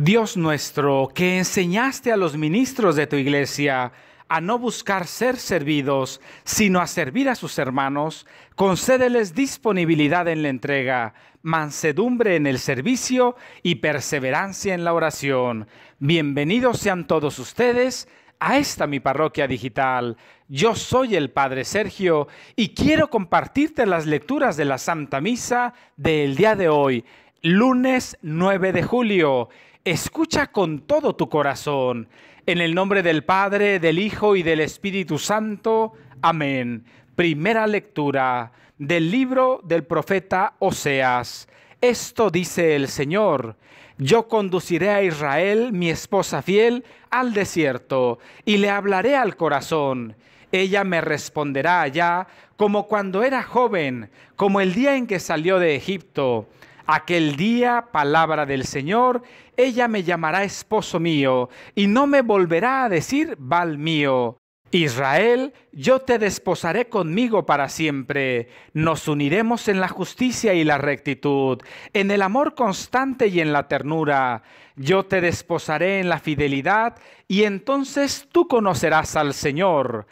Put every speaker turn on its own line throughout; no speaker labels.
Dios nuestro, que enseñaste a los ministros de tu iglesia a no buscar ser servidos, sino a servir a sus hermanos, concédeles disponibilidad en la entrega, mansedumbre en el servicio y perseverancia en la oración. Bienvenidos sean todos ustedes a esta mi parroquia digital. Yo soy el Padre Sergio y quiero compartirte las lecturas de la Santa Misa del día de hoy lunes 9 de julio. Escucha con todo tu corazón. En el nombre del Padre, del Hijo y del Espíritu Santo. Amén. Primera lectura del libro del profeta Oseas. Esto dice el Señor. Yo conduciré a Israel, mi esposa fiel, al desierto, y le hablaré al corazón. Ella me responderá allá como cuando era joven, como el día en que salió de Egipto Aquel día, palabra del Señor, ella me llamará esposo mío, y no me volverá a decir val mío. Israel, yo te desposaré conmigo para siempre. Nos uniremos en la justicia y la rectitud, en el amor constante y en la ternura. Yo te desposaré en la fidelidad, y entonces tú conocerás al Señor.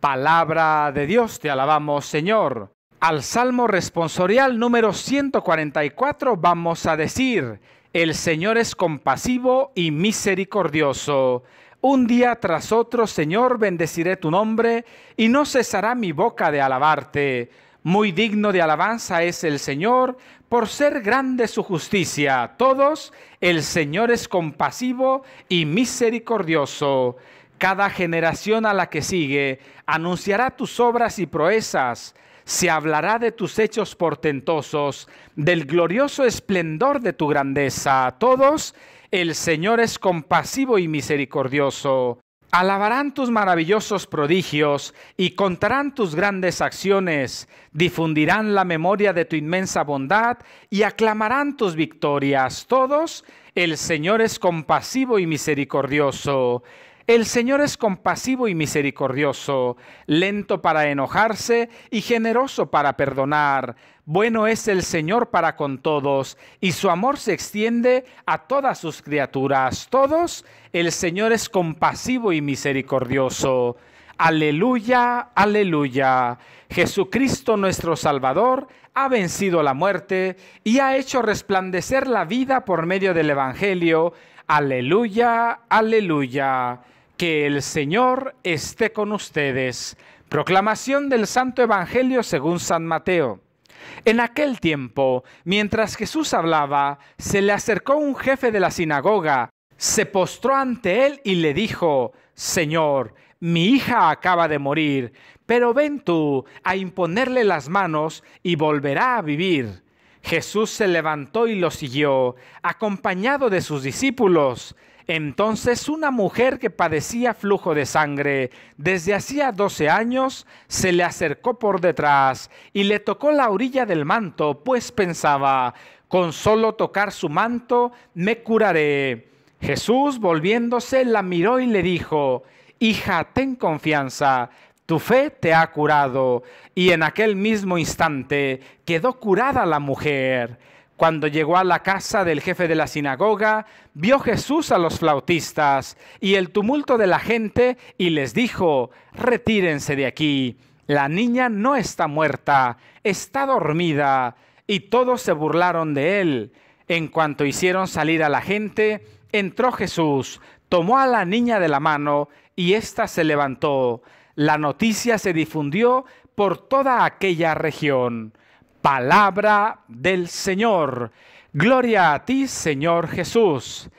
Palabra de Dios, te alabamos, Señor al Salmo responsorial número 144 vamos a decir, el Señor es compasivo y misericordioso. Un día tras otro, Señor, bendeciré tu nombre y no cesará mi boca de alabarte. Muy digno de alabanza es el Señor, por ser grande su justicia. Todos, el Señor es compasivo y misericordioso. Cada generación a la que sigue anunciará tus obras y proezas se hablará de tus hechos portentosos, del glorioso esplendor de tu grandeza. A todos, el Señor es compasivo y misericordioso. Alabarán tus maravillosos prodigios y contarán tus grandes acciones, difundirán la memoria de tu inmensa bondad y aclamarán tus victorias. Todos, el Señor es compasivo y misericordioso. El Señor es compasivo y misericordioso, lento para enojarse y generoso para perdonar. Bueno es el Señor para con todos, y su amor se extiende a todas sus criaturas. Todos, el Señor es compasivo y misericordioso. Aleluya, aleluya. Jesucristo nuestro Salvador ha vencido la muerte y ha hecho resplandecer la vida por medio del Evangelio Aleluya, aleluya, que el Señor esté con ustedes. Proclamación del Santo Evangelio según San Mateo. En aquel tiempo, mientras Jesús hablaba, se le acercó un jefe de la sinagoga, se postró ante él y le dijo, Señor, mi hija acaba de morir, pero ven tú a imponerle las manos y volverá a vivir. Jesús se levantó y lo siguió, acompañado de sus discípulos. Entonces una mujer que padecía flujo de sangre desde hacía doce años se le acercó por detrás y le tocó la orilla del manto, pues pensaba, con solo tocar su manto me curaré. Jesús, volviéndose, la miró y le dijo, Hija, ten confianza, tu fe te ha curado. Y en aquel mismo instante quedó curada la mujer. Cuando llegó a la casa del jefe de la sinagoga, vio Jesús a los flautistas y el tumulto de la gente y les dijo, retírense de aquí, la niña no está muerta, está dormida. Y todos se burlaron de él. En cuanto hicieron salir a la gente, entró Jesús, tomó a la niña de la mano y ésta se levantó. La noticia se difundió por toda aquella región. Palabra del Señor. Gloria a ti, Señor Jesús.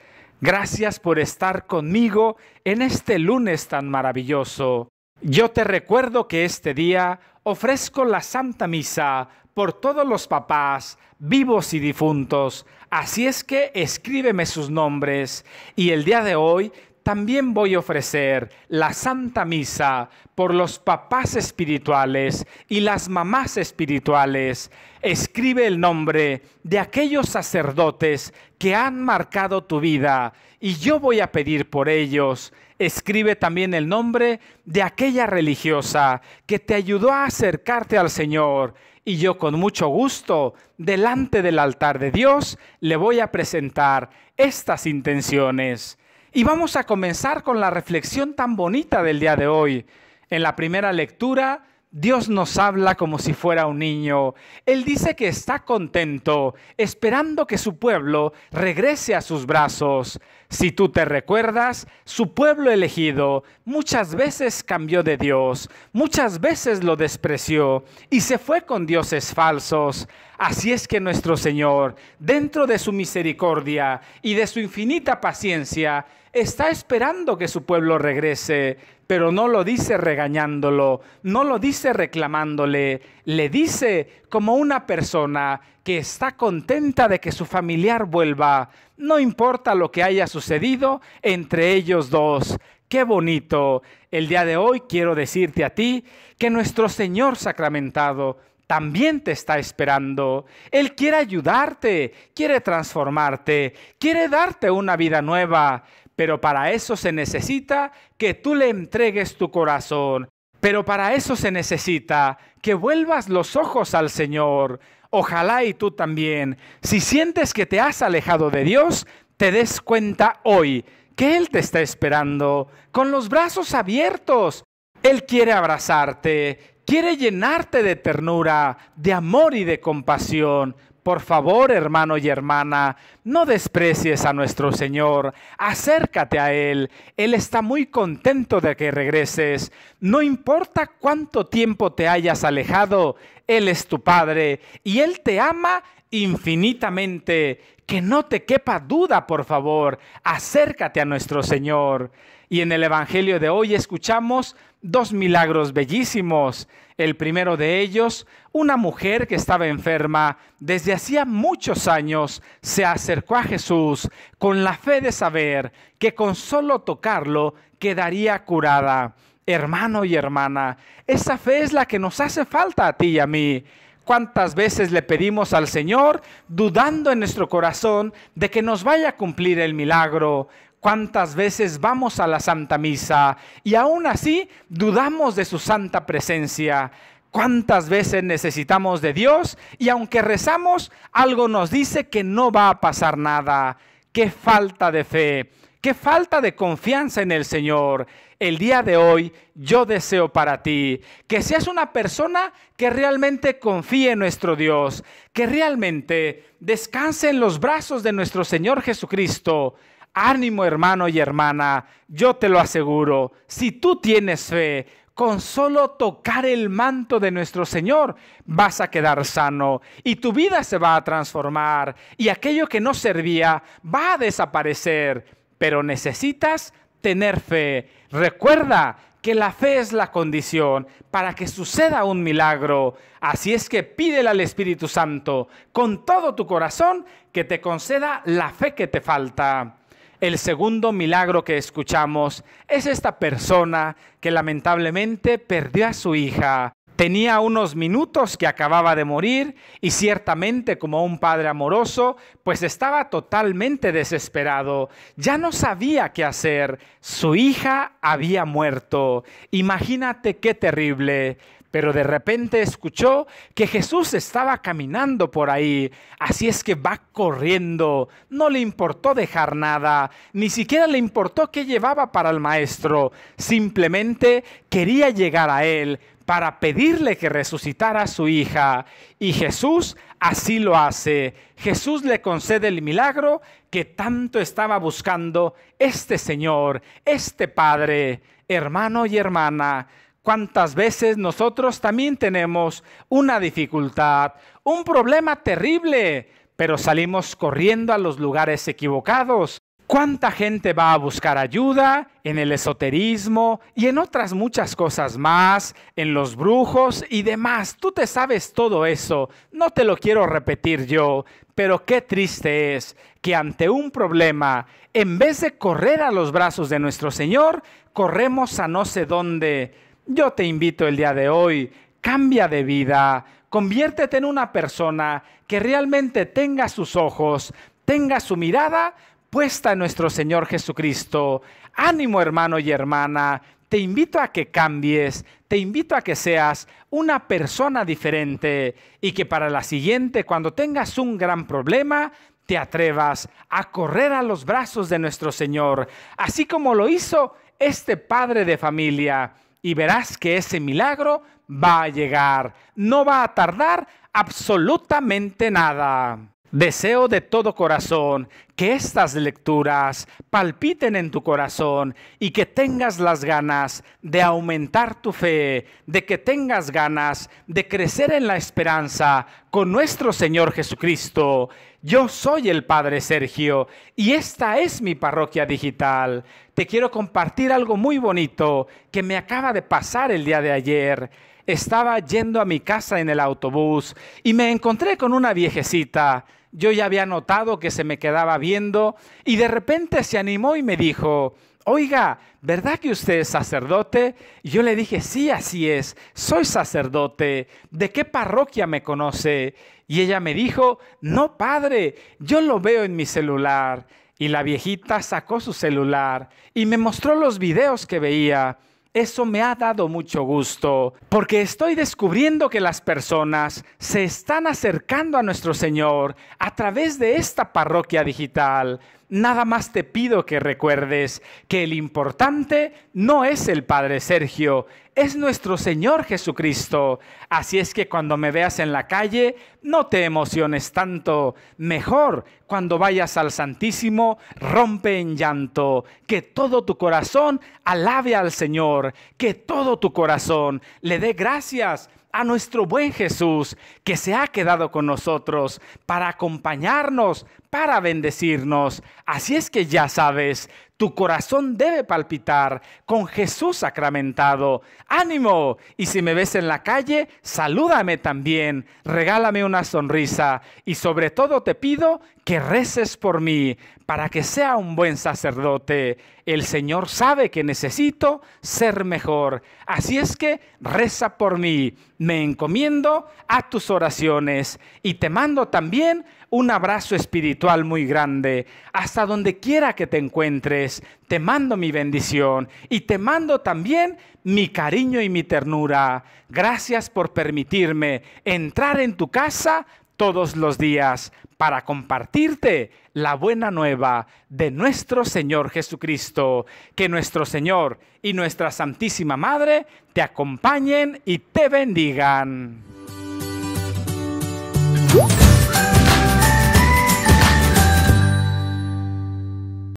Gracias por estar conmigo en este lunes tan maravilloso. Yo te recuerdo que este día ofrezco la Santa Misa por todos los papás, vivos y difuntos. Así es que escríbeme sus nombres. Y el día de hoy también voy a ofrecer la Santa Misa por los papás espirituales y las mamás espirituales. Escribe el nombre de aquellos sacerdotes que han marcado tu vida y yo voy a pedir por ellos. Escribe también el nombre de aquella religiosa que te ayudó a acercarte al Señor y yo con mucho gusto, delante del altar de Dios, le voy a presentar estas intenciones. Y vamos a comenzar con la reflexión tan bonita del día de hoy. En la primera lectura, Dios nos habla como si fuera un niño. Él dice que está contento, esperando que su pueblo regrese a sus brazos. Si tú te recuerdas, su pueblo elegido muchas veces cambió de Dios, muchas veces lo despreció y se fue con dioses falsos. Así es que nuestro Señor, dentro de su misericordia y de su infinita paciencia, está esperando que su pueblo regrese, pero no lo dice regañándolo, no lo dice reclamándole, le dice como una persona que está contenta de que su familiar vuelva, no importa lo que haya sucedido entre ellos dos. Qué bonito. El día de hoy quiero decirte a ti que nuestro Señor sacramentado, también te está esperando. Él quiere ayudarte, quiere transformarte, quiere darte una vida nueva, pero para eso se necesita que tú le entregues tu corazón. Pero para eso se necesita que vuelvas los ojos al Señor. Ojalá y tú también, si sientes que te has alejado de Dios, te des cuenta hoy que Él te está esperando con los brazos abiertos. Él quiere abrazarte, quiere llenarte de ternura, de amor y de compasión. Por favor, hermano y hermana, no desprecies a nuestro Señor, acércate a Él, Él está muy contento de que regreses, no importa cuánto tiempo te hayas alejado, Él es tu Padre y Él te ama infinitamente que no te quepa duda, por favor, acércate a nuestro Señor. Y en el Evangelio de hoy escuchamos dos milagros bellísimos. El primero de ellos, una mujer que estaba enferma desde hacía muchos años, se acercó a Jesús con la fe de saber que con solo tocarlo quedaría curada. Hermano y hermana, esa fe es la que nos hace falta a ti y a mí. ¿Cuántas veces le pedimos al Señor dudando en nuestro corazón de que nos vaya a cumplir el milagro? ¿Cuántas veces vamos a la Santa Misa y aún así dudamos de su santa presencia? ¿Cuántas veces necesitamos de Dios y aunque rezamos, algo nos dice que no va a pasar nada? ¡Qué falta de fe! ¡Qué falta de confianza en el Señor! el día de hoy yo deseo para ti que seas una persona que realmente confíe en nuestro Dios, que realmente descanse en los brazos de nuestro Señor Jesucristo. Ánimo hermano y hermana, yo te lo aseguro, si tú tienes fe, con solo tocar el manto de nuestro Señor vas a quedar sano y tu vida se va a transformar y aquello que no servía va a desaparecer, pero necesitas tener fe. Recuerda que la fe es la condición para que suceda un milagro. Así es que pídele al Espíritu Santo con todo tu corazón que te conceda la fe que te falta. El segundo milagro que escuchamos es esta persona que lamentablemente perdió a su hija. Tenía unos minutos que acababa de morir y ciertamente como un padre amoroso, pues estaba totalmente desesperado. Ya no sabía qué hacer. Su hija había muerto. Imagínate qué terrible. Pero de repente escuchó que Jesús estaba caminando por ahí. Así es que va corriendo. No le importó dejar nada. Ni siquiera le importó qué llevaba para el maestro. Simplemente quería llegar a él para pedirle que resucitara a su hija y Jesús así lo hace. Jesús le concede el milagro que tanto estaba buscando este Señor, este Padre, hermano y hermana. ¿Cuántas veces nosotros también tenemos una dificultad, un problema terrible, pero salimos corriendo a los lugares equivocados? ¿Cuánta gente va a buscar ayuda en el esoterismo y en otras muchas cosas más, en los brujos y demás? Tú te sabes todo eso, no te lo quiero repetir yo, pero qué triste es que ante un problema, en vez de correr a los brazos de nuestro Señor, corremos a no sé dónde. Yo te invito el día de hoy, cambia de vida, conviértete en una persona que realmente tenga sus ojos, tenga su mirada puesta en nuestro Señor Jesucristo. Ánimo hermano y hermana, te invito a que cambies, te invito a que seas una persona diferente y que para la siguiente, cuando tengas un gran problema, te atrevas a correr a los brazos de nuestro Señor, así como lo hizo este padre de familia, y verás que ese milagro va a llegar, no va a tardar absolutamente nada. Deseo de todo corazón que estas lecturas palpiten en tu corazón y que tengas las ganas de aumentar tu fe, de que tengas ganas de crecer en la esperanza con nuestro Señor Jesucristo. Yo soy el Padre Sergio y esta es mi parroquia digital. Te quiero compartir algo muy bonito que me acaba de pasar el día de ayer estaba yendo a mi casa en el autobús y me encontré con una viejecita yo ya había notado que se me quedaba viendo y de repente se animó y me dijo, oiga, ¿verdad que usted es sacerdote? Y yo le dije, sí, así es, soy sacerdote, ¿de qué parroquia me conoce? Y ella me dijo, no, padre, yo lo veo en mi celular. Y la viejita sacó su celular y me mostró los videos que veía. Eso me ha dado mucho gusto, porque estoy descubriendo que las personas se están acercando a nuestro Señor a través de esta parroquia digital nada más te pido que recuerdes que el importante no es el Padre Sergio, es nuestro Señor Jesucristo. Así es que cuando me veas en la calle, no te emociones tanto. Mejor, cuando vayas al Santísimo, rompe en llanto. Que todo tu corazón alabe al Señor, que todo tu corazón le dé gracias a nuestro buen Jesús que se ha quedado con nosotros para acompañarnos, para bendecirnos. Así es que ya sabes, tu corazón debe palpitar con Jesús sacramentado. Ánimo. Y si me ves en la calle, salúdame también. Regálame una sonrisa. Y sobre todo te pido que reces por mí para que sea un buen sacerdote. El Señor sabe que necesito ser mejor. Así es que reza por mí. Me encomiendo a tus oraciones y te mando también un abrazo espiritual muy grande. Hasta donde quiera que te encuentres, te mando mi bendición y te mando también mi cariño y mi ternura. Gracias por permitirme entrar en tu casa todos los días para compartirte la buena nueva de nuestro Señor Jesucristo. Que nuestro Señor y nuestra Santísima Madre te acompañen y te bendigan.